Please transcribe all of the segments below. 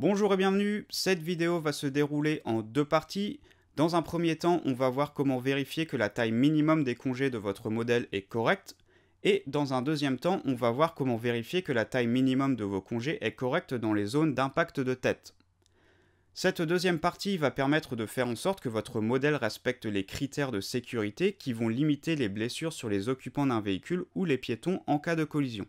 Bonjour et bienvenue, cette vidéo va se dérouler en deux parties. Dans un premier temps, on va voir comment vérifier que la taille minimum des congés de votre modèle est correcte. Et dans un deuxième temps, on va voir comment vérifier que la taille minimum de vos congés est correcte dans les zones d'impact de tête. Cette deuxième partie va permettre de faire en sorte que votre modèle respecte les critères de sécurité qui vont limiter les blessures sur les occupants d'un véhicule ou les piétons en cas de collision.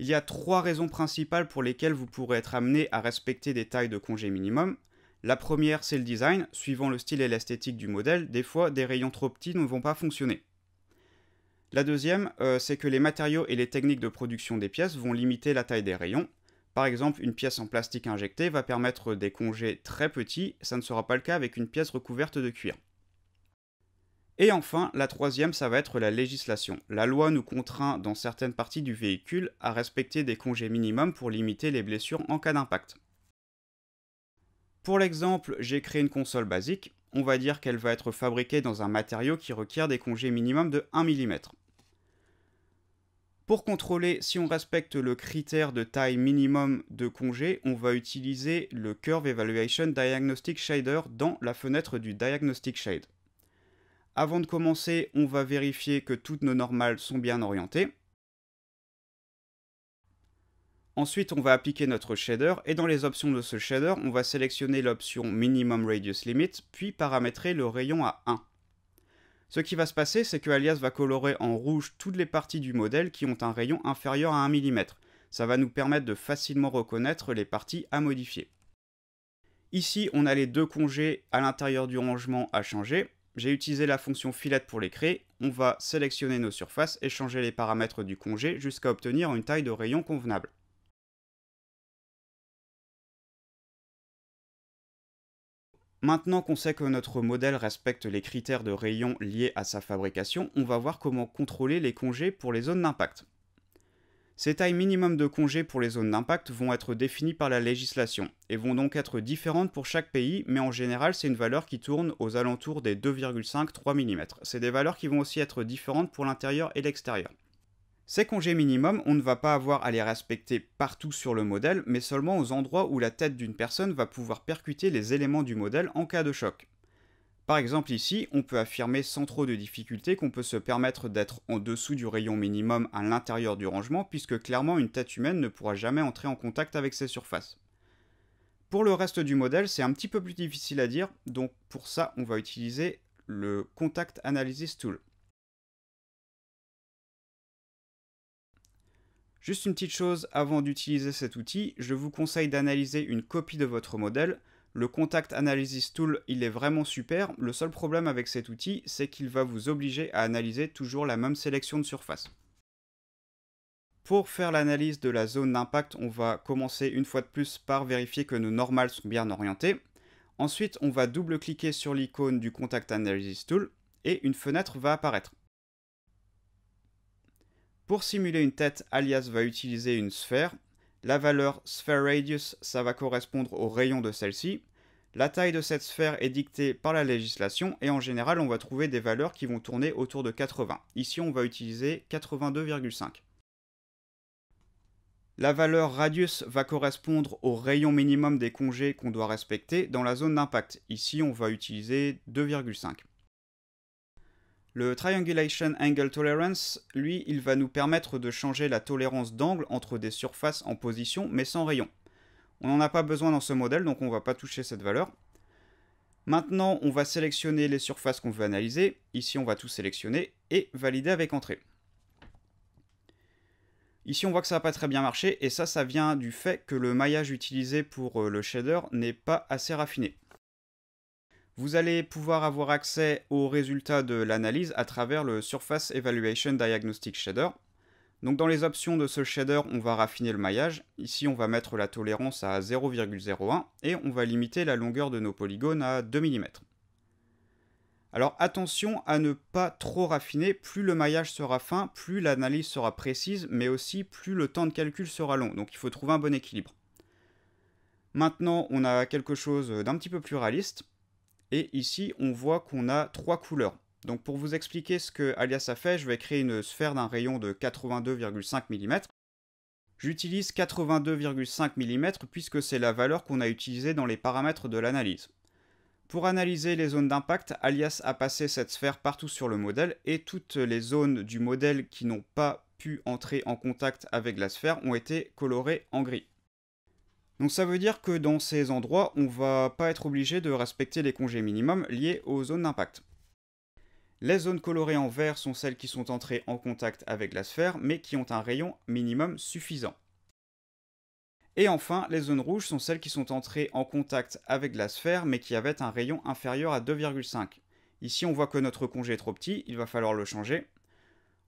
Il y a trois raisons principales pour lesquelles vous pourrez être amené à respecter des tailles de congés minimum. La première, c'est le design. Suivant le style et l'esthétique du modèle, des fois, des rayons trop petits ne vont pas fonctionner. La deuxième, euh, c'est que les matériaux et les techniques de production des pièces vont limiter la taille des rayons. Par exemple, une pièce en plastique injecté va permettre des congés très petits, ça ne sera pas le cas avec une pièce recouverte de cuir. Et enfin, la troisième, ça va être la législation. La loi nous contraint dans certaines parties du véhicule à respecter des congés minimums pour limiter les blessures en cas d'impact. Pour l'exemple, j'ai créé une console basique, on va dire qu'elle va être fabriquée dans un matériau qui requiert des congés minimums de 1 mm. Pour contrôler si on respecte le critère de taille minimum de congé, on va utiliser le Curve Evaluation Diagnostic Shader dans la fenêtre du Diagnostic Shade. Avant de commencer, on va vérifier que toutes nos normales sont bien orientées. Ensuite, on va appliquer notre shader et dans les options de ce shader, on va sélectionner l'option Minimum Radius Limit, puis paramétrer le rayon à 1. Ce qui va se passer, c'est que Alias va colorer en rouge toutes les parties du modèle qui ont un rayon inférieur à 1 mm. Ça va nous permettre de facilement reconnaître les parties à modifier. Ici, on a les deux congés à l'intérieur du rangement à changer, j'ai utilisé la fonction filette pour les créer, on va sélectionner nos surfaces et changer les paramètres du congé jusqu'à obtenir une taille de rayon convenable. Maintenant qu'on sait que notre modèle respecte les critères de rayon liés à sa fabrication, on va voir comment contrôler les congés pour les zones d'impact. Ces tailles minimum de congés pour les zones d'impact vont être définies par la législation et vont donc être différentes pour chaque pays, mais en général c'est une valeur qui tourne aux alentours des 2,5-3 mm. C'est des valeurs qui vont aussi être différentes pour l'intérieur et l'extérieur. Ces congés minimums, on ne va pas avoir à les respecter partout sur le modèle, mais seulement aux endroits où la tête d'une personne va pouvoir percuter les éléments du modèle en cas de choc. Par exemple ici, on peut affirmer sans trop de difficulté qu'on peut se permettre d'être en dessous du rayon minimum à l'intérieur du rangement puisque clairement une tête humaine ne pourra jamais entrer en contact avec ces surfaces. Pour le reste du modèle, c'est un petit peu plus difficile à dire, donc pour ça on va utiliser le Contact Analysis Tool. Juste une petite chose avant d'utiliser cet outil, je vous conseille d'analyser une copie de votre modèle le Contact Analysis Tool, il est vraiment super. Le seul problème avec cet outil, c'est qu'il va vous obliger à analyser toujours la même sélection de surface. Pour faire l'analyse de la zone d'impact, on va commencer une fois de plus par vérifier que nos normales sont bien orientées. Ensuite, on va double-cliquer sur l'icône du Contact Analysis Tool et une fenêtre va apparaître. Pour simuler une tête, Alias va utiliser une sphère la valeur sphere radius, ça va correspondre au rayon de celle-ci. La taille de cette sphère est dictée par la législation et en général, on va trouver des valeurs qui vont tourner autour de 80. Ici, on va utiliser 82,5. La valeur radius va correspondre au rayon minimum des congés qu'on doit respecter dans la zone d'impact. Ici, on va utiliser 2,5. Le Triangulation Angle Tolerance, lui, il va nous permettre de changer la tolérance d'angle entre des surfaces en position mais sans rayon. On n'en a pas besoin dans ce modèle, donc on ne va pas toucher cette valeur. Maintenant, on va sélectionner les surfaces qu'on veut analyser. Ici, on va tout sélectionner et valider avec Entrée. Ici, on voit que ça n'a pas très bien marché, et ça, ça vient du fait que le maillage utilisé pour euh, le shader n'est pas assez raffiné. Vous allez pouvoir avoir accès aux résultats de l'analyse à travers le Surface Evaluation Diagnostic Shader. Donc dans les options de ce shader, on va raffiner le maillage. Ici, on va mettre la tolérance à 0,01 et on va limiter la longueur de nos polygones à 2 mm. Alors attention à ne pas trop raffiner, plus le maillage sera fin, plus l'analyse sera précise, mais aussi plus le temps de calcul sera long, donc il faut trouver un bon équilibre. Maintenant on a quelque chose d'un petit peu plus réaliste, et ici, on voit qu'on a trois couleurs. Donc pour vous expliquer ce que Alias a fait, je vais créer une sphère d'un rayon de 82,5 mm. J'utilise 82,5 mm puisque c'est la valeur qu'on a utilisée dans les paramètres de l'analyse. Pour analyser les zones d'impact, Alias a passé cette sphère partout sur le modèle et toutes les zones du modèle qui n'ont pas pu entrer en contact avec la sphère ont été colorées en gris. Donc ça veut dire que dans ces endroits, on va pas être obligé de respecter les congés minimums liés aux zones d'impact. Les zones colorées en vert sont celles qui sont entrées en contact avec la sphère, mais qui ont un rayon minimum suffisant. Et enfin, les zones rouges sont celles qui sont entrées en contact avec la sphère, mais qui avaient un rayon inférieur à 2,5. Ici, on voit que notre congé est trop petit, il va falloir le changer,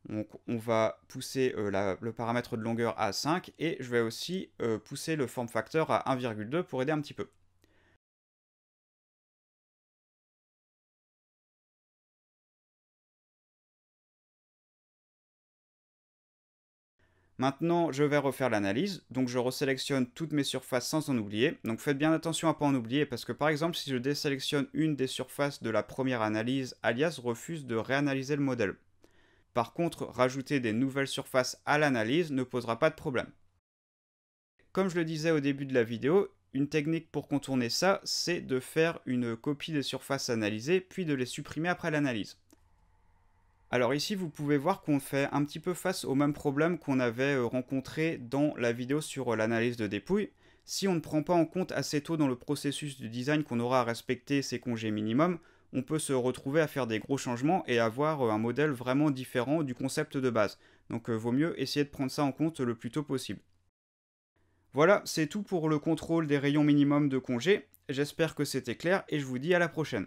donc on va pousser euh, le paramètre de longueur à 5 et je vais aussi euh, pousser le form factor à 1,2 pour aider un petit peu. Maintenant, je vais refaire l'analyse, donc je resélectionne toutes mes surfaces sans en oublier. Donc faites bien attention à ne pas en oublier, parce que par exemple, si je désélectionne une des surfaces de la première analyse, Alias refuse de réanalyser le modèle. Par contre, rajouter des nouvelles surfaces à l'analyse ne posera pas de problème. Comme je le disais au début de la vidéo, une technique pour contourner ça, c'est de faire une copie des surfaces analysées, puis de les supprimer après l'analyse. Alors ici, vous pouvez voir qu'on fait un petit peu face au même problème qu'on avait euh, rencontré dans la vidéo sur euh, l'analyse de dépouille. Si on ne prend pas en compte assez tôt dans le processus du design qu'on aura à respecter ces congés minimums, on peut se retrouver à faire des gros changements et avoir euh, un modèle vraiment différent du concept de base. Donc euh, vaut mieux essayer de prendre ça en compte le plus tôt possible. Voilà, c'est tout pour le contrôle des rayons minimum de congé. J'espère que c'était clair et je vous dis à la prochaine.